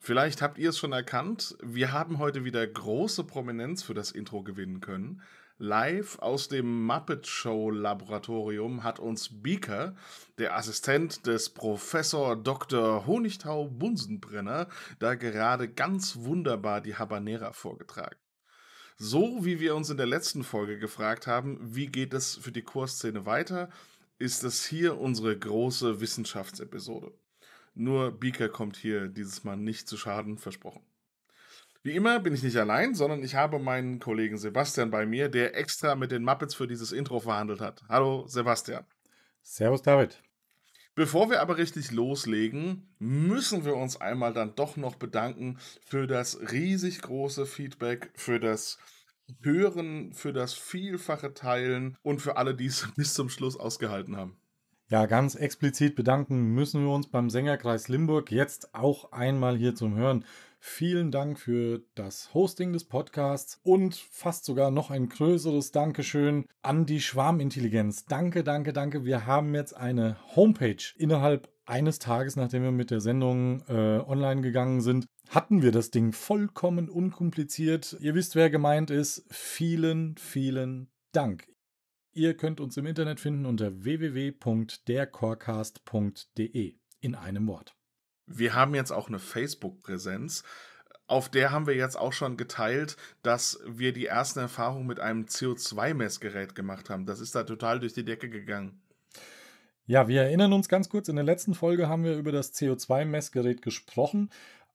Vielleicht habt ihr es schon erkannt, wir haben heute wieder große Prominenz für das Intro gewinnen können. Live aus dem Muppet Show Laboratorium hat uns Beaker, der Assistent des Professor Dr. Honigtau Bunsenbrenner, da gerade ganz wunderbar die Habanera vorgetragen. So wie wir uns in der letzten Folge gefragt haben, wie geht es für die Kursszene weiter, ist es hier unsere große Wissenschaftsepisode. Nur Beaker kommt hier dieses Mal nicht zu Schaden, versprochen. Wie immer bin ich nicht allein, sondern ich habe meinen Kollegen Sebastian bei mir, der extra mit den Muppets für dieses Intro verhandelt hat. Hallo Sebastian. Servus David. Bevor wir aber richtig loslegen, müssen wir uns einmal dann doch noch bedanken für das riesig große Feedback, für das Hören, für das vielfache Teilen und für alle, die es bis zum Schluss ausgehalten haben. Ja, ganz explizit bedanken müssen wir uns beim Sängerkreis Limburg jetzt auch einmal hier zum Hören. Vielen Dank für das Hosting des Podcasts und fast sogar noch ein größeres Dankeschön an die Schwarmintelligenz. Danke, danke, danke. Wir haben jetzt eine Homepage. Innerhalb eines Tages, nachdem wir mit der Sendung äh, online gegangen sind, hatten wir das Ding vollkommen unkompliziert. Ihr wisst, wer gemeint ist. Vielen, vielen Dank. Ihr könnt uns im Internet finden unter www.dercorecast.de in einem Wort. Wir haben jetzt auch eine Facebook-Präsenz auf der haben wir jetzt auch schon geteilt, dass wir die ersten Erfahrungen mit einem CO2-Messgerät gemacht haben. Das ist da total durch die Decke gegangen. Ja, wir erinnern uns ganz kurz, in der letzten Folge haben wir über das CO2-Messgerät gesprochen.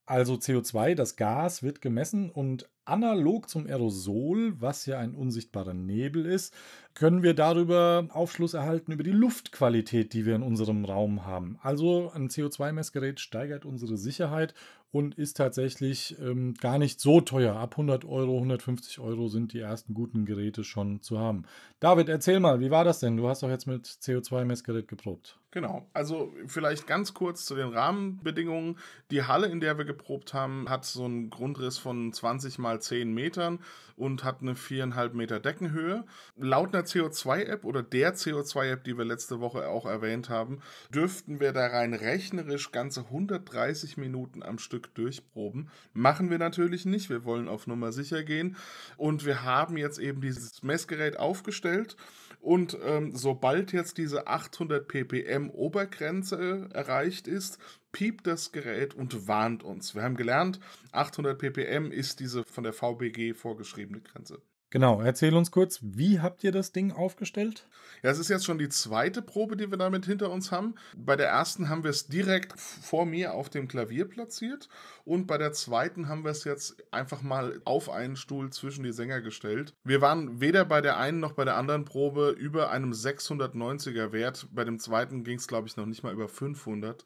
Also CO2, das Gas, wird gemessen und Analog zum Aerosol, was ja ein unsichtbarer Nebel ist, können wir darüber Aufschluss erhalten über die Luftqualität, die wir in unserem Raum haben. Also ein CO2-Messgerät steigert unsere Sicherheit und ist tatsächlich ähm, gar nicht so teuer. Ab 100 Euro, 150 Euro sind die ersten guten Geräte schon zu haben. David, erzähl mal, wie war das denn? Du hast doch jetzt mit CO2-Messgerät geprobt. Genau, also vielleicht ganz kurz zu den Rahmenbedingungen. Die Halle, in der wir geprobt haben, hat so einen Grundriss von 20 mal 10 Metern und hat eine 4,5 Meter Deckenhöhe. Laut einer CO2-App oder der CO2-App, die wir letzte Woche auch erwähnt haben, dürften wir da rein rechnerisch ganze 130 Minuten am Stück Stück durchproben. Machen wir natürlich nicht. Wir wollen auf Nummer sicher gehen. Und wir haben jetzt eben dieses Messgerät aufgestellt. Und ähm, sobald jetzt diese 800 ppm Obergrenze erreicht ist, piept das Gerät und warnt uns. Wir haben gelernt, 800 ppm ist diese von der VBG vorgeschriebene Grenze. Genau, erzähl uns kurz, wie habt ihr das Ding aufgestellt? Ja, es ist jetzt schon die zweite Probe, die wir damit hinter uns haben. Bei der ersten haben wir es direkt vor mir auf dem Klavier platziert und bei der zweiten haben wir es jetzt einfach mal auf einen Stuhl zwischen die Sänger gestellt. Wir waren weder bei der einen noch bei der anderen Probe über einem 690er Wert. Bei dem zweiten ging es, glaube ich, noch nicht mal über 500.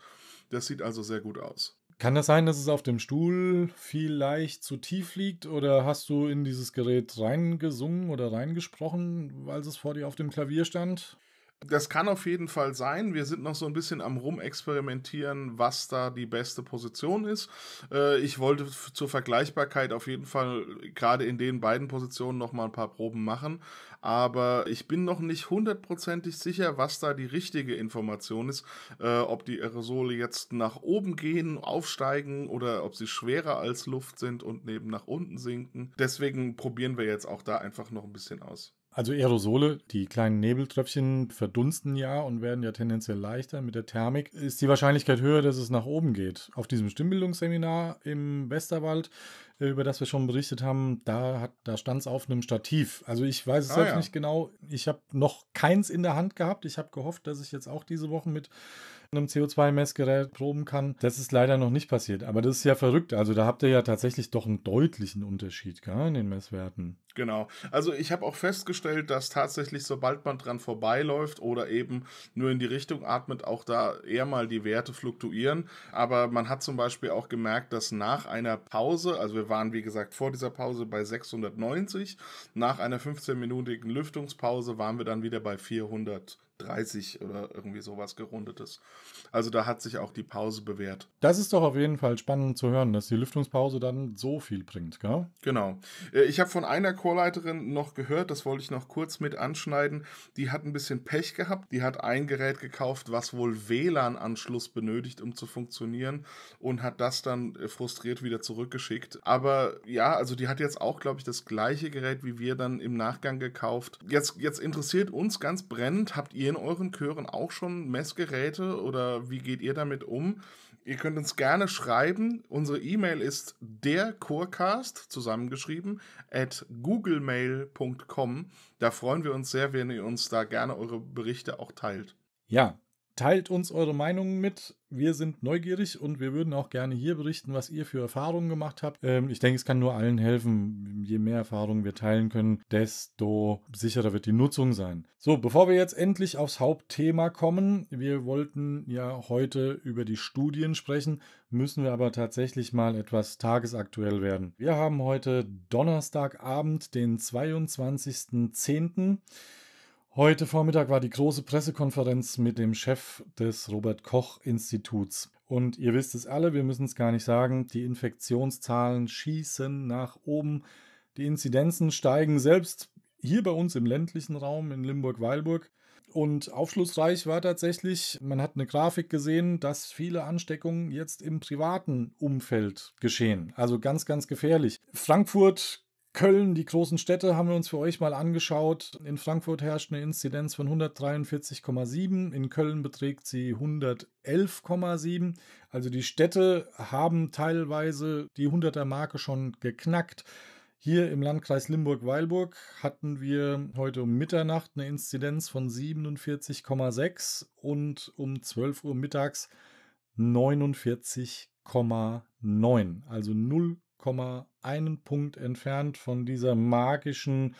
Das sieht also sehr gut aus. Kann das sein, dass es auf dem Stuhl vielleicht zu tief liegt oder hast du in dieses Gerät reingesungen oder reingesprochen, weil es vor dir auf dem Klavier stand? Das kann auf jeden Fall sein. Wir sind noch so ein bisschen am Rumexperimentieren, was da die beste Position ist. Äh, ich wollte zur Vergleichbarkeit auf jeden Fall gerade in den beiden Positionen noch mal ein paar Proben machen aber ich bin noch nicht hundertprozentig sicher, was da die richtige Information ist, äh, ob die Aerosole jetzt nach oben gehen, aufsteigen oder ob sie schwerer als Luft sind und neben nach unten sinken. Deswegen probieren wir jetzt auch da einfach noch ein bisschen aus. Also Aerosole, die kleinen Nebeltröpfchen verdunsten ja und werden ja tendenziell leichter. Mit der Thermik ist die Wahrscheinlichkeit höher, dass es nach oben geht. Auf diesem Stimmbildungsseminar im Westerwald, äh, über das wir schon berichtet haben, da, da stand es auf einem Stativ. Also ich weiß es ah, selbst ja. nicht genau. Ich habe noch keins in der Hand gehabt. Ich habe gehofft, dass ich jetzt auch diese Woche mit einem CO2-Messgerät proben kann. Das ist leider noch nicht passiert, aber das ist ja verrückt. Also da habt ihr ja tatsächlich doch einen deutlichen Unterschied gell, in den Messwerten. Genau. Also ich habe auch festgestellt, dass tatsächlich, sobald man dran vorbeiläuft oder eben nur in die Richtung atmet, auch da eher mal die Werte fluktuieren. Aber man hat zum Beispiel auch gemerkt, dass nach einer Pause, also wir waren wie gesagt vor dieser Pause bei 690, nach einer 15-minütigen Lüftungspause waren wir dann wieder bei 400. 30 oder irgendwie sowas gerundetes. Also da hat sich auch die Pause bewährt. Das ist doch auf jeden Fall spannend zu hören, dass die Lüftungspause dann so viel bringt, gell? Genau. Äh, ich habe von einer Chorleiterin noch gehört, das wollte ich noch kurz mit anschneiden. Die hat ein bisschen Pech gehabt. Die hat ein Gerät gekauft, was wohl WLAN-Anschluss benötigt, um zu funktionieren und hat das dann äh, frustriert wieder zurückgeschickt. Aber ja, also die hat jetzt auch, glaube ich, das gleiche Gerät wie wir dann im Nachgang gekauft. Jetzt, jetzt interessiert uns ganz brennend, habt ihr ihr in euren Chören auch schon Messgeräte oder wie geht ihr damit um? Ihr könnt uns gerne schreiben. Unsere E-Mail ist der Chorcast zusammengeschrieben at googlemail.com. Da freuen wir uns sehr, wenn ihr uns da gerne eure Berichte auch teilt. Ja, Teilt uns eure Meinungen mit. Wir sind neugierig und wir würden auch gerne hier berichten, was ihr für Erfahrungen gemacht habt. Ähm, ich denke, es kann nur allen helfen. Je mehr Erfahrungen wir teilen können, desto sicherer wird die Nutzung sein. So, bevor wir jetzt endlich aufs Hauptthema kommen, wir wollten ja heute über die Studien sprechen, müssen wir aber tatsächlich mal etwas tagesaktuell werden. Wir haben heute Donnerstagabend, den 22.10. Heute Vormittag war die große Pressekonferenz mit dem Chef des Robert Koch Instituts. Und ihr wisst es alle, wir müssen es gar nicht sagen, die Infektionszahlen schießen nach oben, die Inzidenzen steigen selbst hier bei uns im ländlichen Raum in Limburg-Weilburg. Und aufschlussreich war tatsächlich, man hat eine Grafik gesehen, dass viele Ansteckungen jetzt im privaten Umfeld geschehen. Also ganz, ganz gefährlich. Frankfurt Köln, die großen Städte haben wir uns für euch mal angeschaut. In Frankfurt herrscht eine Inzidenz von 143,7, in Köln beträgt sie 111,7. Also die Städte haben teilweise die 100er Marke schon geknackt. Hier im Landkreis Limburg-Weilburg hatten wir heute um Mitternacht eine Inzidenz von 47,6 und um 12 Uhr mittags 49,9, also 0, einen Punkt entfernt von dieser magischen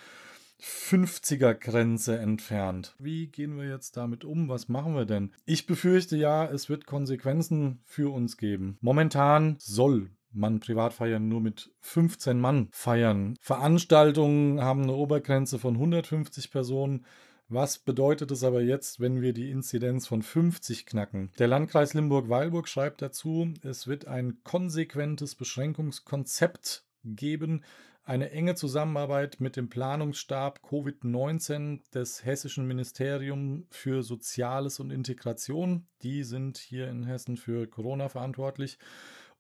50er-Grenze entfernt. Wie gehen wir jetzt damit um? Was machen wir denn? Ich befürchte ja, es wird Konsequenzen für uns geben. Momentan soll man Privatfeiern nur mit 15 Mann feiern. Veranstaltungen haben eine Obergrenze von 150 Personen. Was bedeutet es aber jetzt, wenn wir die Inzidenz von 50 knacken? Der Landkreis Limburg-Weilburg schreibt dazu, es wird ein konsequentes Beschränkungskonzept geben, eine enge Zusammenarbeit mit dem Planungsstab Covid-19 des Hessischen Ministeriums für Soziales und Integration. Die sind hier in Hessen für Corona verantwortlich.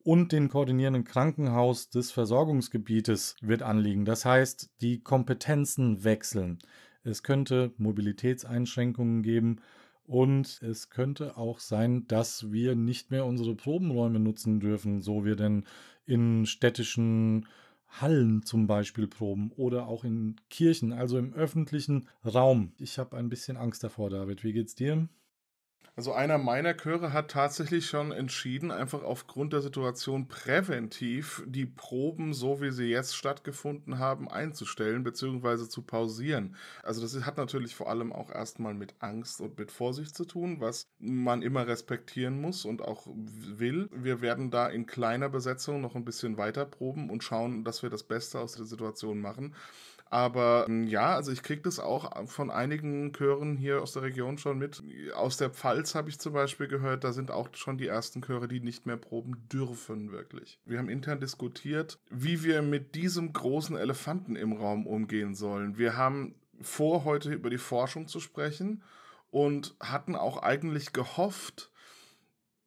Und den koordinierenden Krankenhaus des Versorgungsgebietes wird anliegen. Das heißt, die Kompetenzen wechseln. Es könnte Mobilitätseinschränkungen geben und es könnte auch sein, dass wir nicht mehr unsere Probenräume nutzen dürfen, so wir denn in städtischen Hallen zum Beispiel proben oder auch in Kirchen, also im öffentlichen Raum. Ich habe ein bisschen Angst davor, David. Wie geht's dir? Also einer meiner Chöre hat tatsächlich schon entschieden, einfach aufgrund der Situation präventiv die Proben, so wie sie jetzt stattgefunden haben, einzustellen bzw. zu pausieren. Also das hat natürlich vor allem auch erstmal mit Angst und mit Vorsicht zu tun, was man immer respektieren muss und auch will. Wir werden da in kleiner Besetzung noch ein bisschen weiter proben und schauen, dass wir das Beste aus der Situation machen. Aber hm, ja, also ich kriege das auch von einigen Chören hier aus der Region schon mit. Aus der Pfalz Wales habe ich zum Beispiel gehört, da sind auch schon die ersten Chöre, die nicht mehr proben dürfen, wirklich. Wir haben intern diskutiert, wie wir mit diesem großen Elefanten im Raum umgehen sollen. Wir haben vor, heute über die Forschung zu sprechen und hatten auch eigentlich gehofft,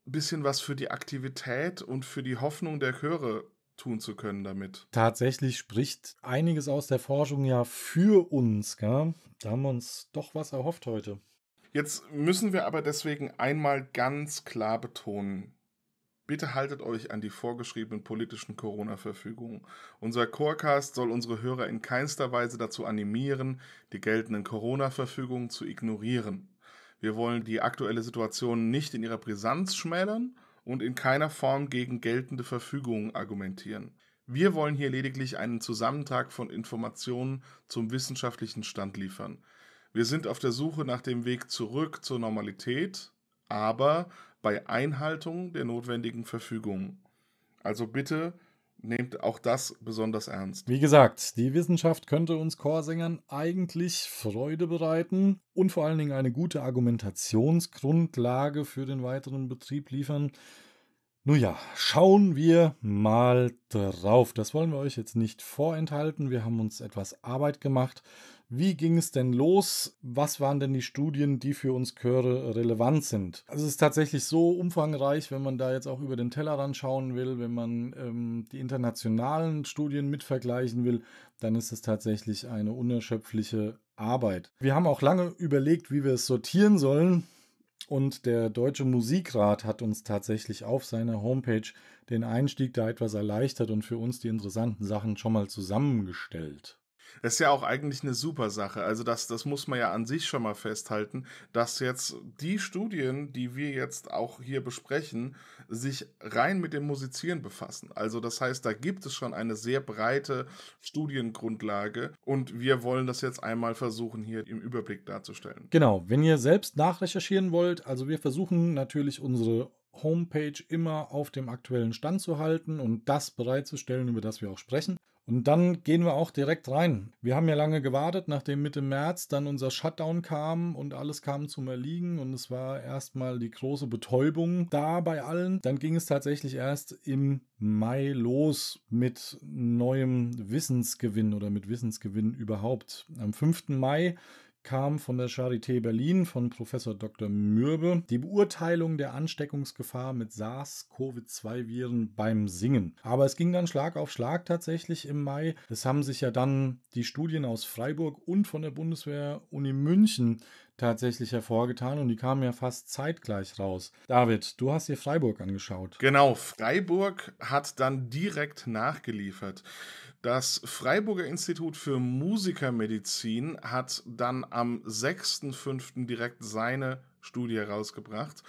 ein bisschen was für die Aktivität und für die Hoffnung der Chöre tun zu können damit. Tatsächlich spricht einiges aus der Forschung ja für uns. Gell? Da haben wir uns doch was erhofft heute. Jetzt müssen wir aber deswegen einmal ganz klar betonen, Bitte haltet euch an die vorgeschriebenen politischen Corona-Verfügungen. Unser Chorecast soll unsere Hörer in keinster Weise dazu animieren, die geltenden Corona-Verfügungen zu ignorieren. Wir wollen die aktuelle Situation nicht in ihrer Brisanz schmälern und in keiner Form gegen geltende Verfügungen argumentieren. Wir wollen hier lediglich einen Zusammentrag von Informationen zum wissenschaftlichen Stand liefern. Wir sind auf der Suche nach dem Weg zurück zur Normalität, aber bei Einhaltung der notwendigen Verfügung. Also bitte nehmt auch das besonders ernst. Wie gesagt, die Wissenschaft könnte uns Chorsängern eigentlich Freude bereiten und vor allen Dingen eine gute Argumentationsgrundlage für den weiteren Betrieb liefern. Nun ja, schauen wir mal drauf. Das wollen wir euch jetzt nicht vorenthalten. Wir haben uns etwas Arbeit gemacht. Wie ging es denn los? Was waren denn die Studien, die für uns Chöre relevant sind? Also es ist tatsächlich so umfangreich, wenn man da jetzt auch über den Tellerrand schauen will, wenn man ähm, die internationalen Studien mit vergleichen will, dann ist es tatsächlich eine unerschöpfliche Arbeit. Wir haben auch lange überlegt, wie wir es sortieren sollen. Und der Deutsche Musikrat hat uns tatsächlich auf seiner Homepage den Einstieg da etwas erleichtert und für uns die interessanten Sachen schon mal zusammengestellt. Das ist ja auch eigentlich eine super Sache. Also das, das muss man ja an sich schon mal festhalten, dass jetzt die Studien, die wir jetzt auch hier besprechen, sich rein mit dem Musizieren befassen. Also das heißt, da gibt es schon eine sehr breite Studiengrundlage und wir wollen das jetzt einmal versuchen, hier im Überblick darzustellen. Genau, wenn ihr selbst nachrecherchieren wollt, also wir versuchen natürlich unsere Homepage immer auf dem aktuellen Stand zu halten und das bereitzustellen, über das wir auch sprechen. Und dann gehen wir auch direkt rein. Wir haben ja lange gewartet, nachdem Mitte März dann unser Shutdown kam und alles kam zum Erliegen und es war erstmal die große Betäubung da bei allen. Dann ging es tatsächlich erst im Mai los mit neuem Wissensgewinn oder mit Wissensgewinn überhaupt. Am 5. Mai kam von der Charité Berlin von Professor Dr. Mürbe die Beurteilung der Ansteckungsgefahr mit SARS-CoV-2-Viren beim Singen. Aber es ging dann Schlag auf Schlag tatsächlich im Mai. Es haben sich ja dann die Studien aus Freiburg und von der Bundeswehr-Uni München tatsächlich hervorgetan und die kamen ja fast zeitgleich raus. David, du hast dir Freiburg angeschaut. Genau, Freiburg hat dann direkt nachgeliefert. Das Freiburger Institut für Musikermedizin hat dann am 6.5. direkt seine Studie herausgebracht.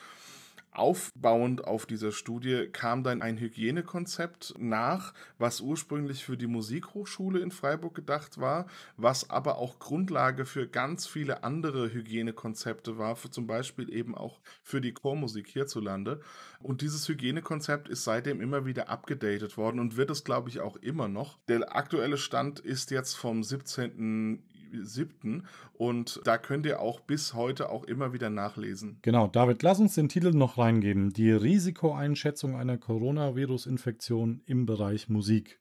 Aufbauend auf dieser Studie kam dann ein Hygienekonzept nach, was ursprünglich für die Musikhochschule in Freiburg gedacht war, was aber auch Grundlage für ganz viele andere Hygienekonzepte war, für zum Beispiel eben auch für die Chormusik hierzulande. Und dieses Hygienekonzept ist seitdem immer wieder abgedatet worden und wird es, glaube ich, auch immer noch. Der aktuelle Stand ist jetzt vom 17. 7. Und da könnt ihr auch bis heute auch immer wieder nachlesen. Genau, David, lass uns den Titel noch reingeben. Die Risikoeinschätzung einer Coronavirus-Infektion im Bereich Musik.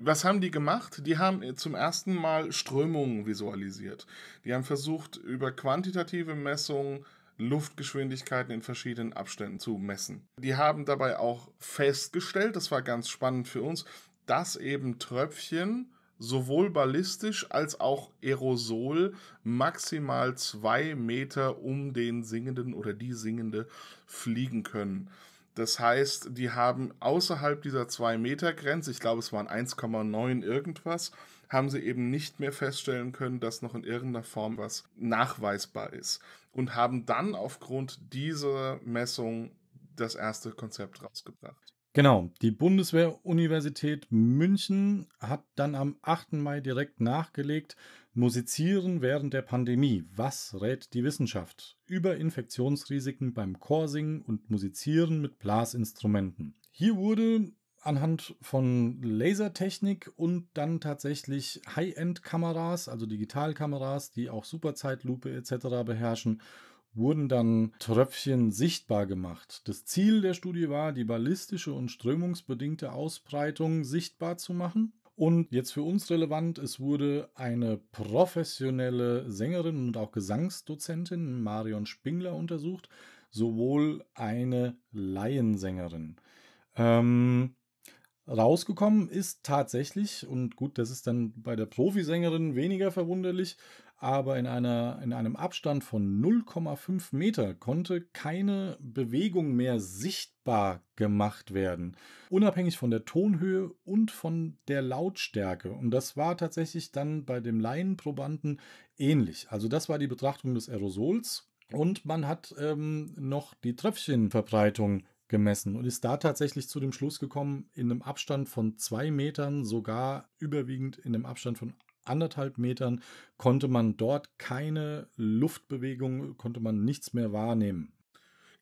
Was haben die gemacht? Die haben äh, zum ersten Mal Strömungen visualisiert. Die haben versucht, über quantitative Messungen Luftgeschwindigkeiten in verschiedenen Abständen zu messen. Die haben dabei auch festgestellt, das war ganz spannend für uns, dass eben Tröpfchen sowohl ballistisch als auch aerosol maximal zwei Meter um den Singenden oder die Singende fliegen können. Das heißt, die haben außerhalb dieser zwei meter grenze ich glaube es waren 1,9 irgendwas, haben sie eben nicht mehr feststellen können, dass noch in irgendeiner Form was nachweisbar ist. Und haben dann aufgrund dieser Messung das erste Konzept rausgebracht. Genau, die Bundeswehr-Universität München hat dann am 8. Mai direkt nachgelegt, Musizieren während der Pandemie, was rät die Wissenschaft? Über Infektionsrisiken beim Chorsingen und Musizieren mit Blasinstrumenten. Hier wurde anhand von Lasertechnik und dann tatsächlich High-End-Kameras, also Digitalkameras, die auch Superzeitlupe etc. beherrschen wurden dann Tröpfchen sichtbar gemacht. Das Ziel der Studie war, die ballistische und strömungsbedingte Ausbreitung sichtbar zu machen. Und jetzt für uns relevant, es wurde eine professionelle Sängerin und auch Gesangsdozentin, Marion Spingler, untersucht, sowohl eine Laiensängerin. Ähm, rausgekommen ist tatsächlich, und gut, das ist dann bei der Profisängerin weniger verwunderlich, aber in, einer, in einem Abstand von 0,5 Meter konnte keine Bewegung mehr sichtbar gemacht werden, unabhängig von der Tonhöhe und von der Lautstärke. Und das war tatsächlich dann bei dem Laienprobanden ähnlich. Also das war die Betrachtung des Aerosols. Und man hat ähm, noch die Tröpfchenverbreitung gemessen und ist da tatsächlich zu dem Schluss gekommen, in einem Abstand von zwei Metern, sogar überwiegend in einem Abstand von anderthalb Metern konnte man dort keine Luftbewegung, konnte man nichts mehr wahrnehmen.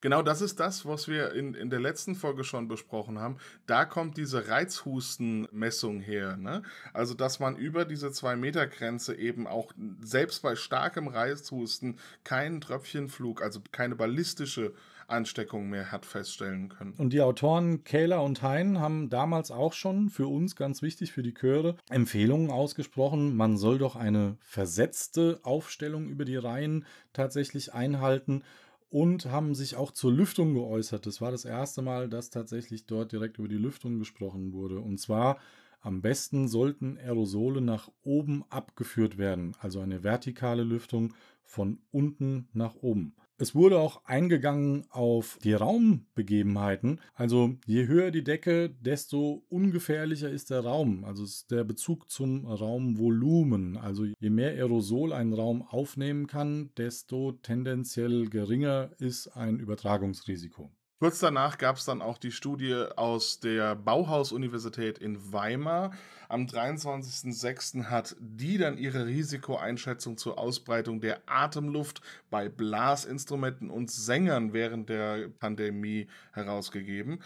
Genau das ist das, was wir in, in der letzten Folge schon besprochen haben. Da kommt diese Reizhustenmessung her. Ne? Also, dass man über diese 2-Meter-Grenze eben auch selbst bei starkem Reizhusten keinen Tröpfchenflug, also keine ballistische äh, Ansteckung mehr hat feststellen können. Und die Autoren Kähler und Hein haben damals auch schon für uns ganz wichtig für die Chöre Empfehlungen ausgesprochen. Man soll doch eine versetzte Aufstellung über die Reihen tatsächlich einhalten und haben sich auch zur Lüftung geäußert. Das war das erste Mal, dass tatsächlich dort direkt über die Lüftung gesprochen wurde. Und zwar am besten sollten Aerosole nach oben abgeführt werden, also eine vertikale Lüftung von unten nach oben. Es wurde auch eingegangen auf die Raumbegebenheiten. Also je höher die Decke, desto ungefährlicher ist der Raum. Also ist der Bezug zum Raumvolumen. Also je mehr Aerosol ein Raum aufnehmen kann, desto tendenziell geringer ist ein Übertragungsrisiko. Kurz danach gab es dann auch die Studie aus der Bauhaus-Universität in Weimar, am 23.06. hat die dann ihre Risikoeinschätzung zur Ausbreitung der Atemluft bei Blasinstrumenten und Sängern während der Pandemie herausgegeben.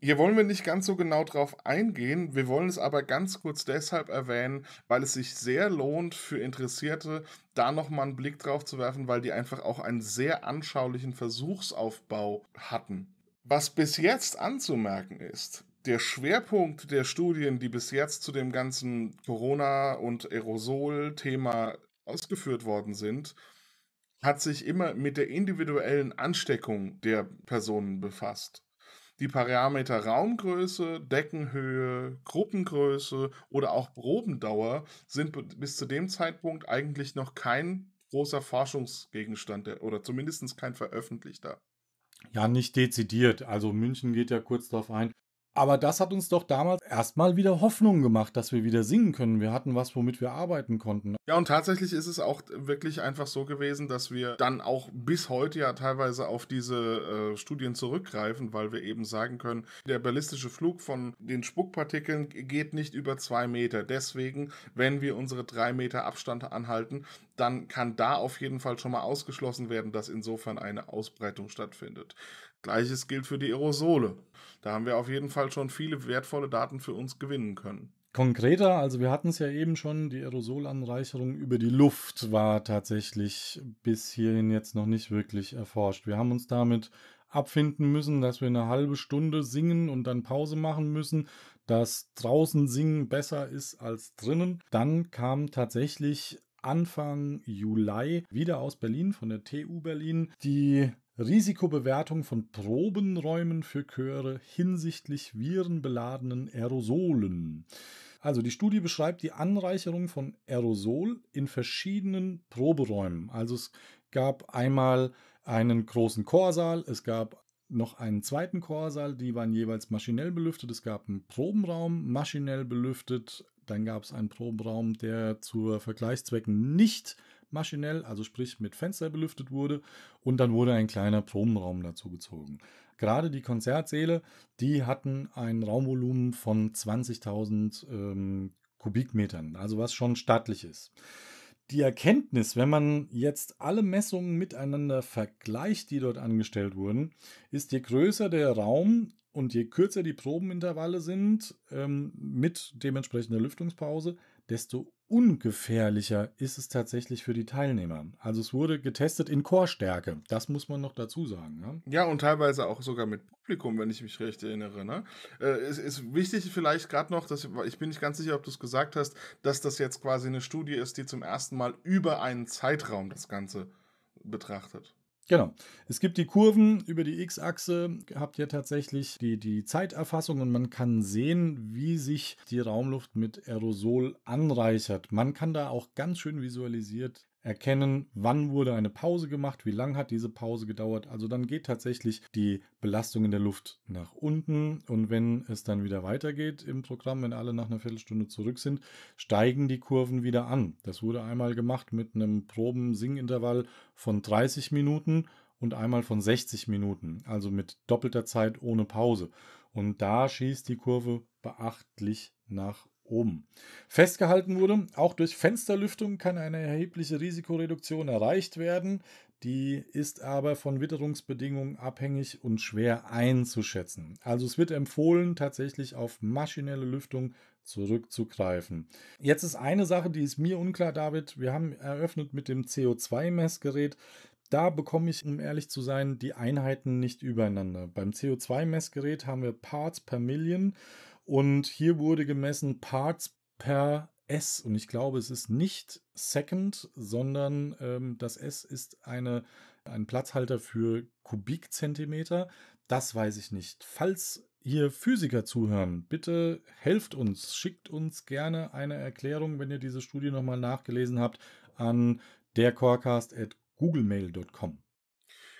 Hier wollen wir nicht ganz so genau drauf eingehen. Wir wollen es aber ganz kurz deshalb erwähnen, weil es sich sehr lohnt für Interessierte, da nochmal einen Blick drauf zu werfen, weil die einfach auch einen sehr anschaulichen Versuchsaufbau hatten. Was bis jetzt anzumerken ist, der Schwerpunkt der Studien, die bis jetzt zu dem ganzen Corona- und Aerosol-Thema ausgeführt worden sind, hat sich immer mit der individuellen Ansteckung der Personen befasst. Die Parameter Raumgröße, Deckenhöhe, Gruppengröße oder auch Probendauer sind bis zu dem Zeitpunkt eigentlich noch kein großer Forschungsgegenstand oder zumindest kein veröffentlichter. Ja, nicht dezidiert. Also München geht ja kurz darauf ein, aber das hat uns doch damals erstmal wieder Hoffnung gemacht, dass wir wieder singen können. Wir hatten was, womit wir arbeiten konnten. Ja, und tatsächlich ist es auch wirklich einfach so gewesen, dass wir dann auch bis heute ja teilweise auf diese äh, Studien zurückgreifen, weil wir eben sagen können, der ballistische Flug von den Spuckpartikeln geht nicht über zwei Meter. Deswegen, wenn wir unsere drei Meter Abstand anhalten, dann kann da auf jeden Fall schon mal ausgeschlossen werden, dass insofern eine Ausbreitung stattfindet. Gleiches gilt für die Aerosole. Da haben wir auf jeden Fall schon viele wertvolle Daten für uns gewinnen können. Konkreter, also wir hatten es ja eben schon, die Aerosolanreicherung über die Luft war tatsächlich bis hierhin jetzt noch nicht wirklich erforscht. Wir haben uns damit abfinden müssen, dass wir eine halbe Stunde singen und dann Pause machen müssen, dass draußen singen besser ist als drinnen. Dann kam tatsächlich Anfang Juli wieder aus Berlin von der TU Berlin die Risikobewertung von Probenräumen für Chöre hinsichtlich virenbeladenen Aerosolen. Also die Studie beschreibt die Anreicherung von Aerosol in verschiedenen Proberäumen. Also es gab einmal einen großen Chorsaal, es gab noch einen zweiten Chorsaal, die waren jeweils maschinell belüftet. Es gab einen Probenraum, maschinell belüftet. Dann gab es einen Probenraum, der zu Vergleichszwecken nicht maschinell, also sprich mit Fenster belüftet wurde und dann wurde ein kleiner Probenraum dazugezogen. Gerade die Konzertsäle, die hatten ein Raumvolumen von 20.000 ähm, Kubikmetern, also was schon stattlich ist. Die Erkenntnis, wenn man jetzt alle Messungen miteinander vergleicht, die dort angestellt wurden, ist, je größer der Raum, und je kürzer die Probenintervalle sind, ähm, mit dementsprechender Lüftungspause, desto ungefährlicher ist es tatsächlich für die Teilnehmer. Also es wurde getestet in Chorstärke. Das muss man noch dazu sagen. Ne? Ja, und teilweise auch sogar mit Publikum, wenn ich mich recht erinnere. Ne? Äh, es ist wichtig vielleicht gerade noch, dass ich bin nicht ganz sicher, ob du es gesagt hast, dass das jetzt quasi eine Studie ist, die zum ersten Mal über einen Zeitraum das Ganze betrachtet. Genau. Es gibt die Kurven über die X-Achse, habt ihr tatsächlich die, die Zeiterfassung und man kann sehen, wie sich die Raumluft mit Aerosol anreichert. Man kann da auch ganz schön visualisiert erkennen, wann wurde eine Pause gemacht, wie lange hat diese Pause gedauert. Also dann geht tatsächlich die Belastung in der Luft nach unten und wenn es dann wieder weitergeht im Programm, wenn alle nach einer Viertelstunde zurück sind, steigen die Kurven wieder an. Das wurde einmal gemacht mit einem Proben-Singintervall von 30 Minuten und einmal von 60 Minuten, also mit doppelter Zeit ohne Pause. Und da schießt die Kurve beachtlich nach oben. Festgehalten wurde, auch durch Fensterlüftung kann eine erhebliche Risikoreduktion erreicht werden. Die ist aber von Witterungsbedingungen abhängig und schwer einzuschätzen. Also es wird empfohlen, tatsächlich auf maschinelle Lüftung zurückzugreifen. Jetzt ist eine Sache, die ist mir unklar, David. Wir haben eröffnet mit dem CO2-Messgerät. Da bekomme ich, um ehrlich zu sein, die Einheiten nicht übereinander. Beim CO2-Messgerät haben wir Parts per Million und hier wurde gemessen Parts per S. Und ich glaube, es ist nicht Second, sondern ähm, das S ist eine, ein Platzhalter für Kubikzentimeter. Das weiß ich nicht. Falls ihr Physiker zuhören, bitte helft uns, schickt uns gerne eine Erklärung, wenn ihr diese Studie nochmal nachgelesen habt, an dercorecast.googlemail.com.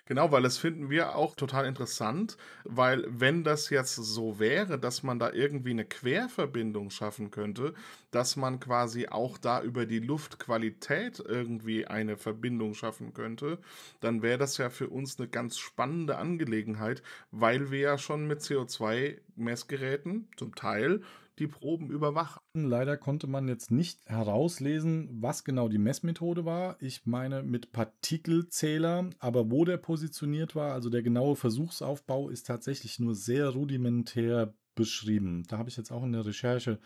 Genau, weil das finden wir auch total interessant, weil wenn das jetzt so wäre, dass man da irgendwie eine Querverbindung schaffen könnte, dass man quasi auch da über die Luftqualität irgendwie eine Verbindung schaffen könnte, dann wäre das ja für uns eine ganz spannende Angelegenheit, weil wir ja schon mit CO2-Messgeräten zum Teil die Proben überwachen. Leider konnte man jetzt nicht herauslesen, was genau die Messmethode war. Ich meine mit Partikelzähler, aber wo der positioniert war, also der genaue Versuchsaufbau ist tatsächlich nur sehr rudimentär beschrieben. Da habe ich jetzt auch in der Recherche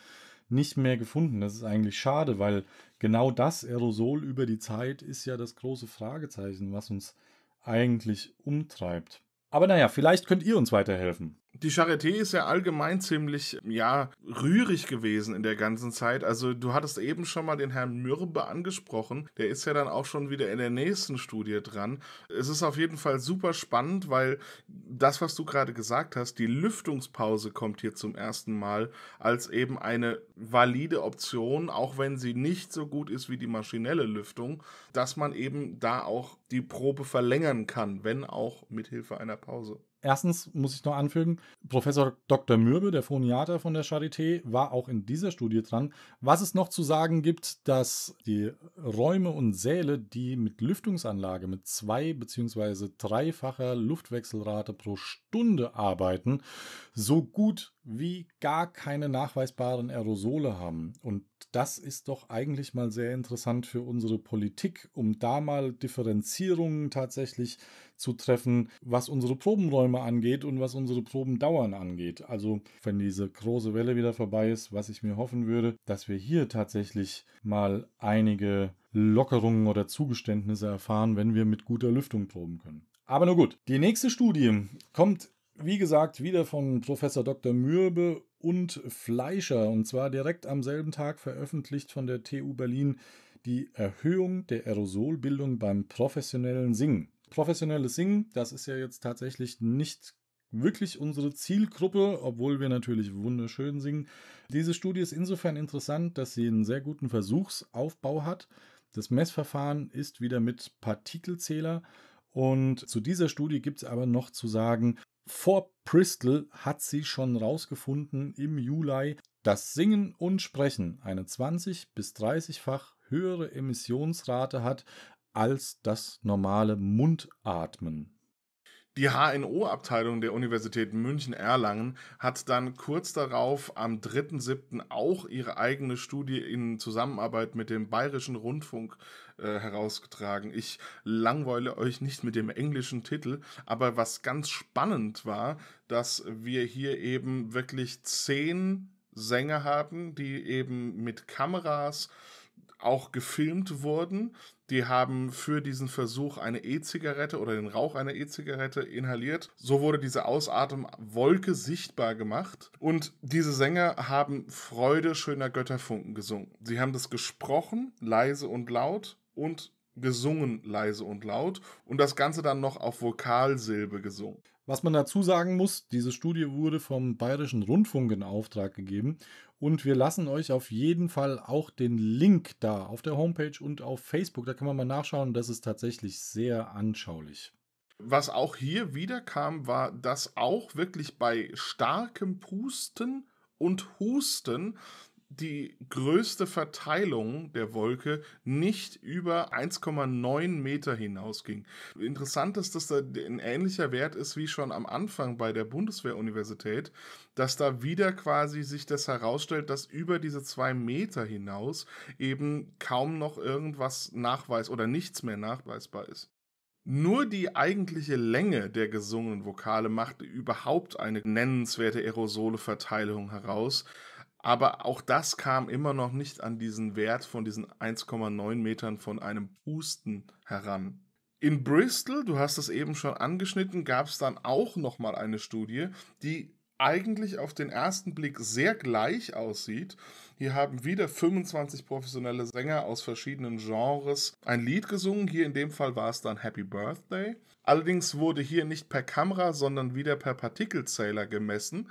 nicht mehr gefunden. Das ist eigentlich schade, weil genau das Aerosol über die Zeit ist ja das große Fragezeichen, was uns eigentlich umtreibt. Aber naja, vielleicht könnt ihr uns weiterhelfen. Die Charité ist ja allgemein ziemlich, ja, rührig gewesen in der ganzen Zeit. Also du hattest eben schon mal den Herrn Mürbe angesprochen. Der ist ja dann auch schon wieder in der nächsten Studie dran. Es ist auf jeden Fall super spannend, weil das, was du gerade gesagt hast, die Lüftungspause kommt hier zum ersten Mal als eben eine valide Option, auch wenn sie nicht so gut ist wie die maschinelle Lüftung, dass man eben da auch die Probe verlängern kann, wenn auch mit Hilfe einer Pause. Erstens muss ich noch anfügen, Professor Dr. Mürbe, der Phoniater von der Charité, war auch in dieser Studie dran. Was es noch zu sagen gibt, dass die Räume und Säle, die mit Lüftungsanlage mit zwei- bzw. dreifacher Luftwechselrate pro Stunde arbeiten, so gut wie gar keine nachweisbaren Aerosole haben. Und das ist doch eigentlich mal sehr interessant für unsere Politik, um da mal Differenzierungen tatsächlich zu treffen, was unsere Probenräume angeht und was unsere Probendauern angeht. Also wenn diese große Welle wieder vorbei ist, was ich mir hoffen würde, dass wir hier tatsächlich mal einige Lockerungen oder Zugeständnisse erfahren, wenn wir mit guter Lüftung proben können. Aber nur gut. Die nächste Studie kommt wie gesagt, wieder von Professor Dr. Mürbe und Fleischer und zwar direkt am selben Tag veröffentlicht von der TU Berlin die Erhöhung der Aerosolbildung beim professionellen Singen. Professionelles Singen, das ist ja jetzt tatsächlich nicht wirklich unsere Zielgruppe, obwohl wir natürlich wunderschön singen. Diese Studie ist insofern interessant, dass sie einen sehr guten Versuchsaufbau hat. Das Messverfahren ist wieder mit Partikelzähler und zu dieser Studie gibt es aber noch zu sagen, vor Bristol hat sie schon rausgefunden im Juli, dass Singen und Sprechen eine 20 bis 30-fach höhere Emissionsrate hat als das normale Mundatmen. Die HNO-Abteilung der Universität München-Erlangen hat dann kurz darauf am 3.7. auch ihre eigene Studie in Zusammenarbeit mit dem Bayerischen Rundfunk äh, herausgetragen. Ich langweile euch nicht mit dem englischen Titel, aber was ganz spannend war, dass wir hier eben wirklich zehn Sänger haben, die eben mit Kameras auch gefilmt wurden. Die haben für diesen Versuch eine E-Zigarette oder den Rauch einer E-Zigarette inhaliert. So wurde diese Ausatemwolke sichtbar gemacht. Und diese Sänger haben Freude schöner Götterfunken gesungen. Sie haben das gesprochen, leise und laut und gesungen leise und laut und das Ganze dann noch auf Vokalsilbe gesungen. Was man dazu sagen muss, diese Studie wurde vom Bayerischen Rundfunk in Auftrag gegeben und wir lassen euch auf jeden Fall auch den Link da auf der Homepage und auf Facebook. Da kann man mal nachschauen, das ist tatsächlich sehr anschaulich. Was auch hier wieder kam, war, dass auch wirklich bei starkem Pusten und Husten die größte Verteilung der Wolke nicht über 1,9 Meter hinausging. Interessant ist, dass da ein ähnlicher Wert ist wie schon am Anfang bei der Bundeswehruniversität, dass da wieder quasi sich das herausstellt, dass über diese zwei Meter hinaus eben kaum noch irgendwas nachweis oder nichts mehr nachweisbar ist. Nur die eigentliche Länge der gesungenen Vokale macht überhaupt eine nennenswerte Aerosoleverteilung heraus. Aber auch das kam immer noch nicht an diesen Wert von diesen 1,9 Metern von einem Pusten heran. In Bristol, du hast es eben schon angeschnitten, gab es dann auch nochmal eine Studie, die eigentlich auf den ersten Blick sehr gleich aussieht. Hier haben wieder 25 professionelle Sänger aus verschiedenen Genres ein Lied gesungen. Hier in dem Fall war es dann Happy Birthday. Allerdings wurde hier nicht per Kamera, sondern wieder per Partikelzähler gemessen.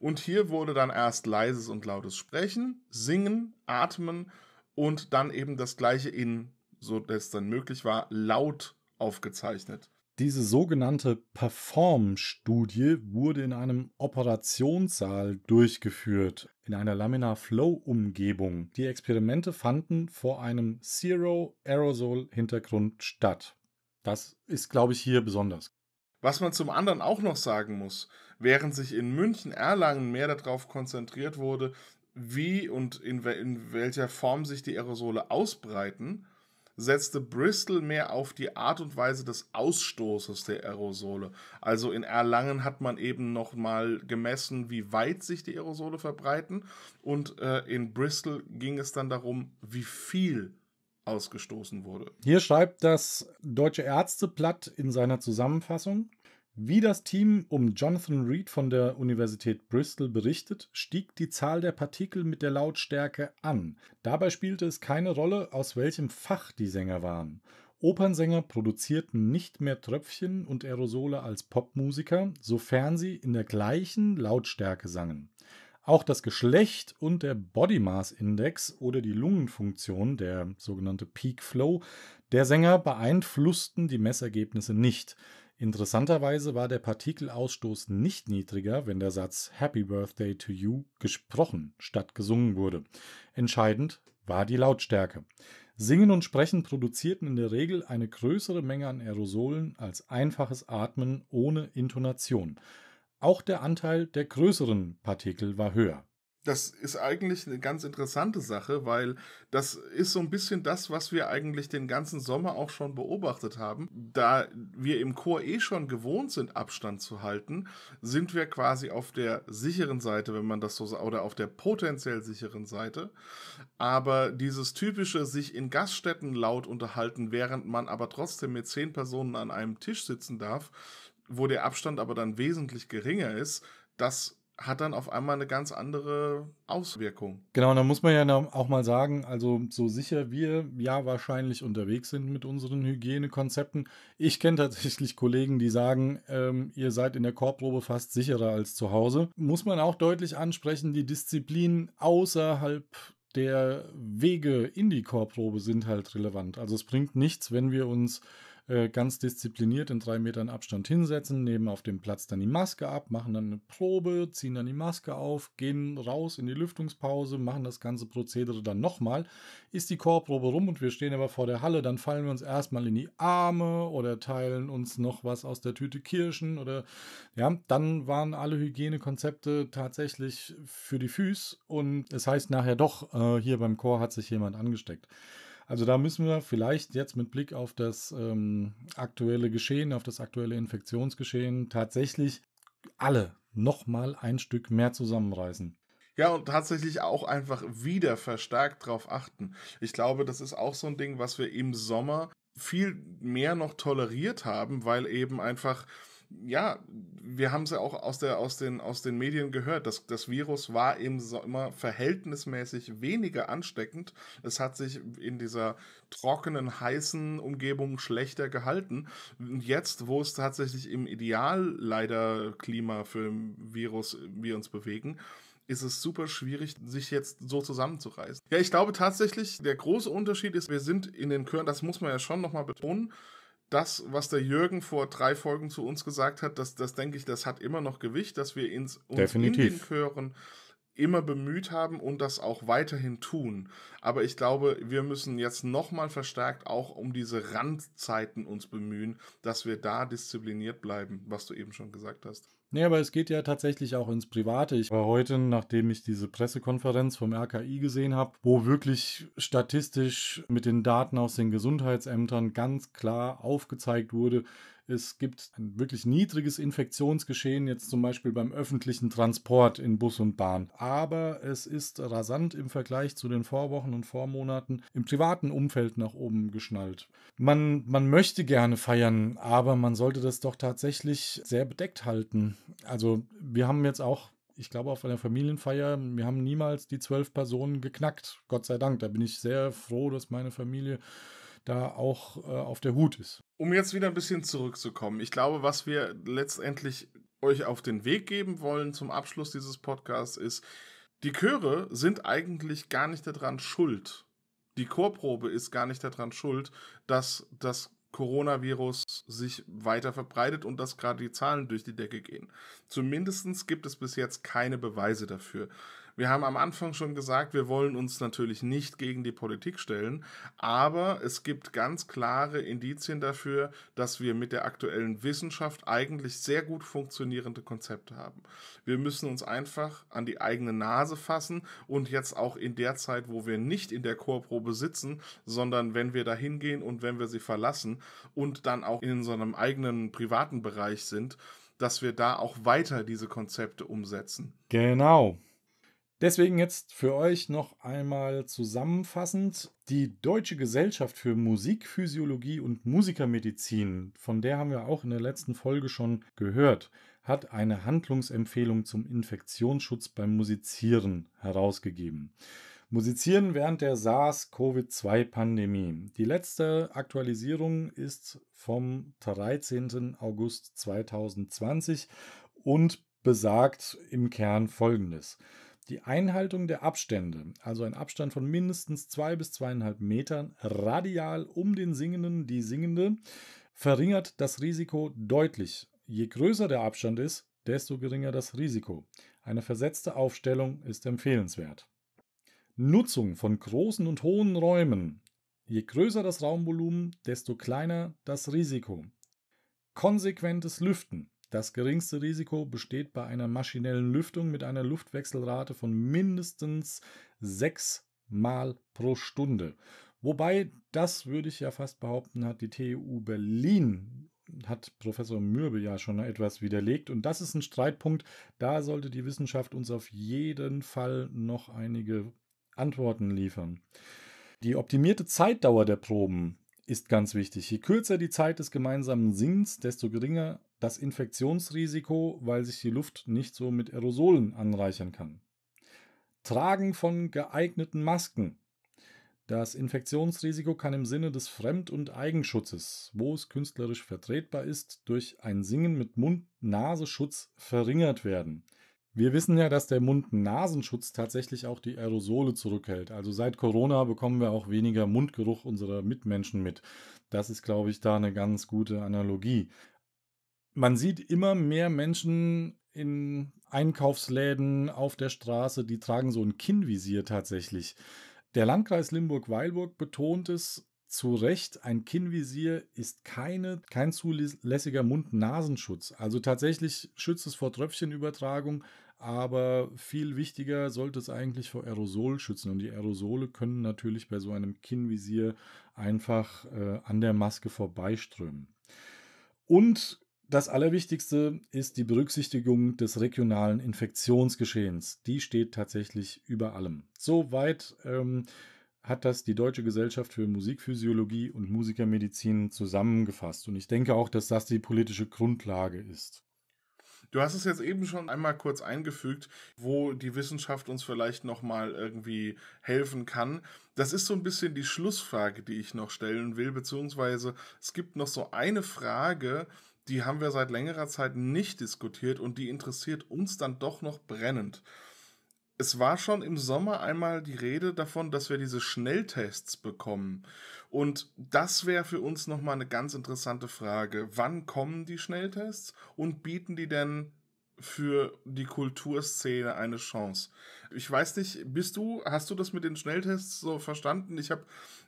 Und hier wurde dann erst leises und lautes Sprechen, Singen, Atmen und dann eben das gleiche in, so dass es dann möglich war, laut aufgezeichnet. Diese sogenannte Perform-Studie wurde in einem Operationssaal durchgeführt, in einer Laminar Flow-Umgebung. Die Experimente fanden vor einem Zero-Aerosol-Hintergrund statt. Das ist, glaube ich, hier besonders. Was man zum anderen auch noch sagen muss, während sich in München Erlangen mehr darauf konzentriert wurde, wie und in, wel in welcher Form sich die Aerosole ausbreiten, setzte Bristol mehr auf die Art und Weise des Ausstoßes der Aerosole. Also in Erlangen hat man eben nochmal gemessen, wie weit sich die Aerosole verbreiten und äh, in Bristol ging es dann darum, wie viel ausgestoßen wurde. Hier schreibt das Deutsche Ärzteblatt in seiner Zusammenfassung. Wie das Team um Jonathan Reed von der Universität Bristol berichtet, stieg die Zahl der Partikel mit der Lautstärke an. Dabei spielte es keine Rolle, aus welchem Fach die Sänger waren. Opernsänger produzierten nicht mehr Tröpfchen und Aerosole als Popmusiker, sofern sie in der gleichen Lautstärke sangen. Auch das Geschlecht und der Body Mass Index oder die Lungenfunktion, der sogenannte Peak Flow, der Sänger beeinflussten die Messergebnisse nicht. Interessanterweise war der Partikelausstoß nicht niedriger, wenn der Satz Happy Birthday to You gesprochen statt gesungen wurde. Entscheidend war die Lautstärke. Singen und Sprechen produzierten in der Regel eine größere Menge an Aerosolen als einfaches Atmen ohne Intonation. Auch der Anteil der größeren Partikel war höher. Das ist eigentlich eine ganz interessante Sache, weil das ist so ein bisschen das, was wir eigentlich den ganzen Sommer auch schon beobachtet haben. Da wir im Chor eh schon gewohnt sind, Abstand zu halten, sind wir quasi auf der sicheren Seite, wenn man das so sagt, oder auf der potenziell sicheren Seite. Aber dieses typische sich in Gaststätten laut unterhalten, während man aber trotzdem mit zehn Personen an einem Tisch sitzen darf, wo der Abstand aber dann wesentlich geringer ist, das hat dann auf einmal eine ganz andere Auswirkung. Genau, und da muss man ja auch mal sagen, also so sicher wir ja wahrscheinlich unterwegs sind mit unseren Hygienekonzepten. Ich kenne tatsächlich Kollegen, die sagen, ähm, ihr seid in der Chorprobe fast sicherer als zu Hause. Muss man auch deutlich ansprechen, die Disziplinen außerhalb der Wege in die Chorprobe sind halt relevant. Also es bringt nichts, wenn wir uns äh, ganz diszipliniert in drei Metern Abstand hinsetzen, nehmen auf dem Platz dann die Maske ab, machen dann eine Probe, ziehen dann die Maske auf, gehen raus in die Lüftungspause, machen das ganze Prozedere dann nochmal. Ist die Chorprobe rum und wir stehen aber vor der Halle, dann fallen wir uns erstmal in die Arme oder teilen uns noch was aus der Tüte Kirschen oder ja, dann waren alle Hygienekonzepte tatsächlich für die Füße und es heißt nachher doch, äh, hier beim Chor hat sich jemand angesteckt. Also da müssen wir vielleicht jetzt mit Blick auf das ähm, aktuelle Geschehen, auf das aktuelle Infektionsgeschehen tatsächlich alle nochmal ein Stück mehr zusammenreißen. Ja, und tatsächlich auch einfach wieder verstärkt darauf achten. Ich glaube, das ist auch so ein Ding, was wir im Sommer viel mehr noch toleriert haben, weil eben einfach ja, wir haben es ja auch aus, der, aus, den, aus den Medien gehört, dass das Virus war eben so immer verhältnismäßig weniger ansteckend. Es hat sich in dieser trockenen, heißen Umgebung schlechter gehalten. Und jetzt, wo es tatsächlich im Ideal leider Klima für Virus wir uns bewegen, ist es super schwierig, sich jetzt so zusammenzureißen. Ja, ich glaube tatsächlich, der große Unterschied ist, wir sind in den Körn, das muss man ja schon nochmal betonen, das, was der Jürgen vor drei Folgen zu uns gesagt hat, das, das denke ich, das hat immer noch Gewicht, dass wir ins, uns Definitiv. in den Chören immer bemüht haben und das auch weiterhin tun. Aber ich glaube, wir müssen jetzt nochmal verstärkt auch um diese Randzeiten uns bemühen, dass wir da diszipliniert bleiben, was du eben schon gesagt hast. Nee, aber es geht ja tatsächlich auch ins Private. Ich war heute, nachdem ich diese Pressekonferenz vom RKI gesehen habe, wo wirklich statistisch mit den Daten aus den Gesundheitsämtern ganz klar aufgezeigt wurde, es gibt ein wirklich niedriges Infektionsgeschehen, jetzt zum Beispiel beim öffentlichen Transport in Bus und Bahn. Aber es ist rasant im Vergleich zu den Vorwochen und Vormonaten im privaten Umfeld nach oben geschnallt. Man, man möchte gerne feiern, aber man sollte das doch tatsächlich sehr bedeckt halten. Also wir haben jetzt auch ich glaube, auf einer Familienfeier, wir haben niemals die zwölf Personen geknackt. Gott sei Dank. Da bin ich sehr froh, dass meine Familie da auch äh, auf der Hut ist. Um jetzt wieder ein bisschen zurückzukommen, ich glaube, was wir letztendlich euch auf den Weg geben wollen zum Abschluss dieses Podcasts ist, die Chöre sind eigentlich gar nicht daran schuld. Die Chorprobe ist gar nicht daran schuld, dass das Coronavirus sich weiter verbreitet und dass gerade die Zahlen durch die Decke gehen. Zumindest gibt es bis jetzt keine Beweise dafür. Wir haben am Anfang schon gesagt, wir wollen uns natürlich nicht gegen die Politik stellen, aber es gibt ganz klare Indizien dafür, dass wir mit der aktuellen Wissenschaft eigentlich sehr gut funktionierende Konzepte haben. Wir müssen uns einfach an die eigene Nase fassen und jetzt auch in der Zeit, wo wir nicht in der Chorprobe sitzen, sondern wenn wir da hingehen und wenn wir sie verlassen und dann auch in unserem eigenen privaten Bereich sind, dass wir da auch weiter diese Konzepte umsetzen. Genau. Deswegen jetzt für euch noch einmal zusammenfassend die Deutsche Gesellschaft für Musikphysiologie und Musikermedizin, von der haben wir auch in der letzten Folge schon gehört, hat eine Handlungsempfehlung zum Infektionsschutz beim Musizieren herausgegeben. Musizieren während der SARS-CoV-2-Pandemie. Die letzte Aktualisierung ist vom 13. August 2020 und besagt im Kern Folgendes die Einhaltung der Abstände, also ein Abstand von mindestens zwei bis zweieinhalb Metern radial um den Singenden, die Singende, verringert das Risiko deutlich. Je größer der Abstand ist, desto geringer das Risiko. Eine versetzte Aufstellung ist empfehlenswert. Nutzung von großen und hohen Räumen. Je größer das Raumvolumen, desto kleiner das Risiko. Konsequentes Lüften. Das geringste Risiko besteht bei einer maschinellen Lüftung mit einer Luftwechselrate von mindestens sechs Mal pro Stunde. Wobei, das würde ich ja fast behaupten, hat die TU Berlin, hat Professor Mürbe ja schon etwas widerlegt. Und das ist ein Streitpunkt. Da sollte die Wissenschaft uns auf jeden Fall noch einige Antworten liefern. Die optimierte Zeitdauer der Proben ist ganz wichtig. Je kürzer die Zeit des gemeinsamen Sinns, desto geringer das Infektionsrisiko, weil sich die Luft nicht so mit Aerosolen anreichern kann. Tragen von geeigneten Masken. Das Infektionsrisiko kann im Sinne des Fremd- und Eigenschutzes, wo es künstlerisch vertretbar ist, durch ein Singen mit Mund-Nasenschutz verringert werden. Wir wissen ja, dass der Mund-Nasenschutz tatsächlich auch die Aerosole zurückhält. Also seit Corona bekommen wir auch weniger Mundgeruch unserer Mitmenschen mit. Das ist, glaube ich, da eine ganz gute Analogie man sieht immer mehr Menschen in Einkaufsläden auf der Straße, die tragen so ein Kinnvisier tatsächlich. Der Landkreis Limburg-Weilburg betont es zu Recht, ein Kinnvisier ist keine, kein zulässiger Mund-Nasenschutz. Also tatsächlich schützt es vor Tröpfchenübertragung, aber viel wichtiger sollte es eigentlich vor Aerosol schützen. Und die Aerosole können natürlich bei so einem Kinnvisier einfach äh, an der Maske vorbeiströmen. Und das Allerwichtigste ist die Berücksichtigung des regionalen Infektionsgeschehens. Die steht tatsächlich über allem. Soweit ähm, hat das die Deutsche Gesellschaft für Musikphysiologie und Musikermedizin zusammengefasst. Und ich denke auch, dass das die politische Grundlage ist. Du hast es jetzt eben schon einmal kurz eingefügt, wo die Wissenschaft uns vielleicht nochmal irgendwie helfen kann. Das ist so ein bisschen die Schlussfrage, die ich noch stellen will, beziehungsweise es gibt noch so eine Frage, die haben wir seit längerer Zeit nicht diskutiert und die interessiert uns dann doch noch brennend. Es war schon im Sommer einmal die Rede davon, dass wir diese Schnelltests bekommen. Und das wäre für uns nochmal eine ganz interessante Frage. Wann kommen die Schnelltests und bieten die denn für die Kulturszene eine Chance. Ich weiß nicht, bist du, hast du das mit den Schnelltests so verstanden? Ich habe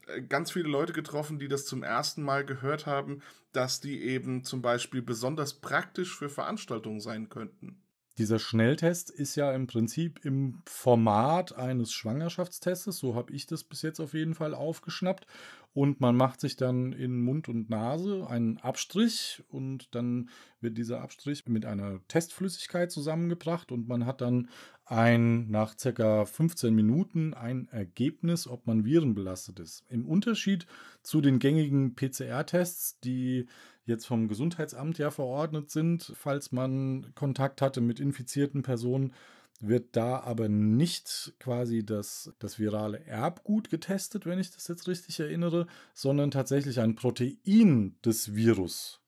äh, ganz viele Leute getroffen, die das zum ersten Mal gehört haben, dass die eben zum Beispiel besonders praktisch für Veranstaltungen sein könnten. Dieser Schnelltest ist ja im Prinzip im Format eines Schwangerschaftstests, so habe ich das bis jetzt auf jeden Fall aufgeschnappt. Und man macht sich dann in Mund und Nase einen Abstrich und dann wird dieser Abstrich mit einer Testflüssigkeit zusammengebracht und man hat dann ein, nach ca. 15 Minuten, ein Ergebnis, ob man virenbelastet ist. Im Unterschied zu den gängigen PCR-Tests, die jetzt vom Gesundheitsamt ja verordnet sind. Falls man Kontakt hatte mit infizierten Personen, wird da aber nicht quasi das, das virale Erbgut getestet, wenn ich das jetzt richtig erinnere, sondern tatsächlich ein Protein des Virus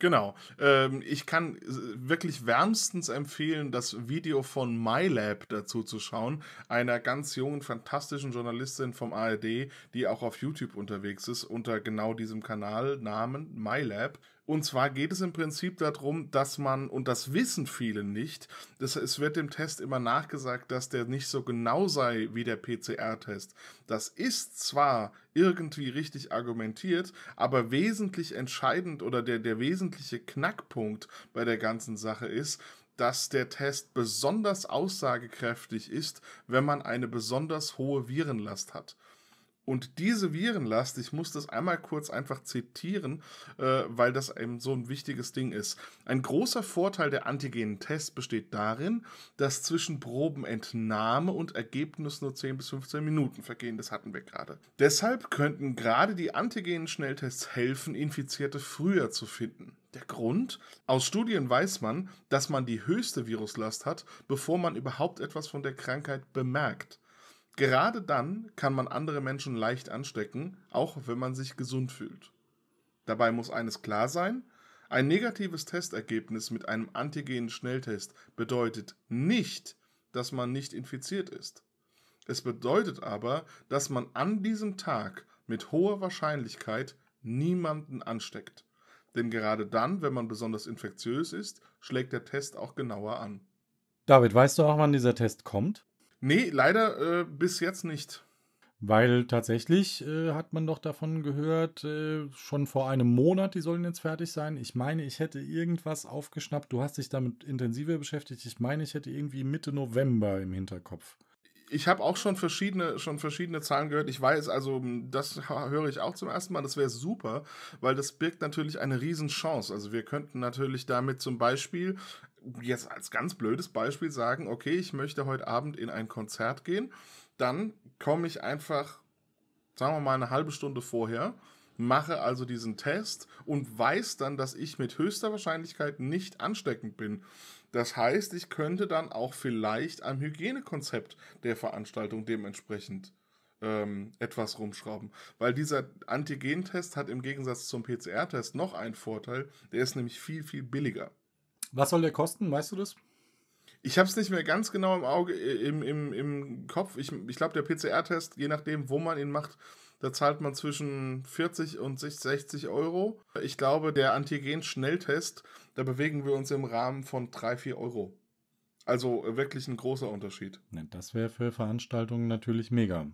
Genau. Ähm, ich kann äh, wirklich wärmstens empfehlen, das Video von MyLab dazu zu schauen, einer ganz jungen, fantastischen Journalistin vom ARD, die auch auf YouTube unterwegs ist, unter genau diesem Kanalnamen MyLab. Und zwar geht es im Prinzip darum, dass man, und das wissen viele nicht, das, es wird dem Test immer nachgesagt, dass der nicht so genau sei wie der PCR-Test. Das ist zwar irgendwie richtig argumentiert, aber wesentlich entscheidend oder der, der wesentliche Knackpunkt bei der ganzen Sache ist, dass der Test besonders aussagekräftig ist, wenn man eine besonders hohe Virenlast hat. Und diese Virenlast, ich muss das einmal kurz einfach zitieren, äh, weil das eben so ein wichtiges Ding ist. Ein großer Vorteil der antigenen Tests besteht darin, dass zwischen Probenentnahme und Ergebnis nur 10 bis 15 Minuten vergehen. Das hatten wir gerade. Deshalb könnten gerade die antigen Schnelltests helfen, Infizierte früher zu finden. Der Grund? Aus Studien weiß man, dass man die höchste Viruslast hat, bevor man überhaupt etwas von der Krankheit bemerkt. Gerade dann kann man andere Menschen leicht anstecken, auch wenn man sich gesund fühlt. Dabei muss eines klar sein, ein negatives Testergebnis mit einem antigen Schnelltest bedeutet nicht, dass man nicht infiziert ist. Es bedeutet aber, dass man an diesem Tag mit hoher Wahrscheinlichkeit niemanden ansteckt. Denn gerade dann, wenn man besonders infektiös ist, schlägt der Test auch genauer an. David, weißt du auch, wann dieser Test kommt? Nee, leider äh, bis jetzt nicht. Weil tatsächlich äh, hat man doch davon gehört, äh, schon vor einem Monat, die sollen jetzt fertig sein. Ich meine, ich hätte irgendwas aufgeschnappt. Du hast dich damit intensiver beschäftigt. Ich meine, ich hätte irgendwie Mitte November im Hinterkopf ich habe auch schon verschiedene, schon verschiedene Zahlen gehört. Ich weiß, also das höre ich auch zum ersten Mal. Das wäre super, weil das birgt natürlich eine Riesenchance. Also wir könnten natürlich damit zum Beispiel jetzt als ganz blödes Beispiel sagen, okay, ich möchte heute Abend in ein Konzert gehen. Dann komme ich einfach, sagen wir mal, eine halbe Stunde vorher mache also diesen Test und weiß dann, dass ich mit höchster Wahrscheinlichkeit nicht ansteckend bin. Das heißt, ich könnte dann auch vielleicht am Hygienekonzept der Veranstaltung dementsprechend ähm, etwas rumschrauben. Weil dieser Antigentest hat im Gegensatz zum PCR-Test noch einen Vorteil, der ist nämlich viel, viel billiger. Was soll der kosten, weißt du das? Ich habe es nicht mehr ganz genau im Auge, äh, im, im, im Kopf. Ich, ich glaube, der PCR-Test, je nachdem, wo man ihn macht, da zahlt man zwischen 40 und 60 Euro. Ich glaube, der Antigen-Schnelltest, da bewegen wir uns im Rahmen von 3, 4 Euro. Also äh, wirklich ein großer Unterschied. Ne, das wäre für Veranstaltungen natürlich mega.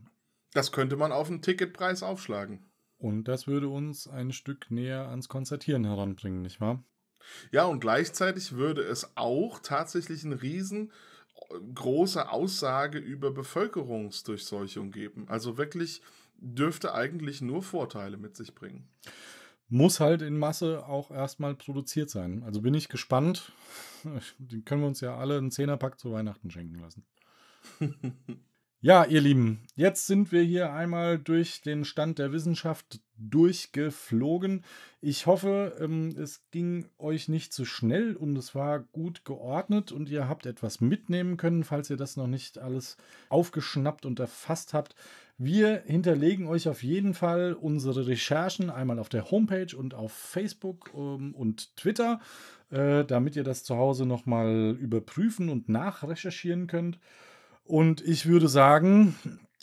Das könnte man auf den Ticketpreis aufschlagen. Und das würde uns ein Stück näher ans Konzertieren heranbringen, nicht wahr? Ja, und gleichzeitig würde es auch tatsächlich eine riesengroße äh, Aussage über Bevölkerungsdurchseuchung geben. Also wirklich dürfte eigentlich nur Vorteile mit sich bringen. Muss halt in Masse auch erstmal produziert sein. Also bin ich gespannt. Den können wir uns ja alle einen Zehnerpack zu Weihnachten schenken lassen. ja, ihr Lieben, jetzt sind wir hier einmal durch den Stand der Wissenschaft durchgeflogen. Ich hoffe, ähm, es ging euch nicht zu schnell und es war gut geordnet und ihr habt etwas mitnehmen können, falls ihr das noch nicht alles aufgeschnappt und erfasst habt. Wir hinterlegen euch auf jeden Fall unsere Recherchen einmal auf der Homepage und auf Facebook ähm, und Twitter, äh, damit ihr das zu Hause nochmal überprüfen und nachrecherchieren könnt. Und ich würde sagen,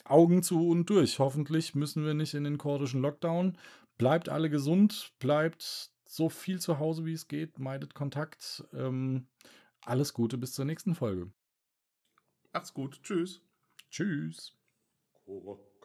Augen zu und durch. Hoffentlich müssen wir nicht in den chorischen Lockdown. Bleibt alle gesund, bleibt so viel zu Hause, wie es geht, meidet Kontakt. Ähm, alles Gute bis zur nächsten Folge. Macht's gut. Tschüss. Tschüss. Oh.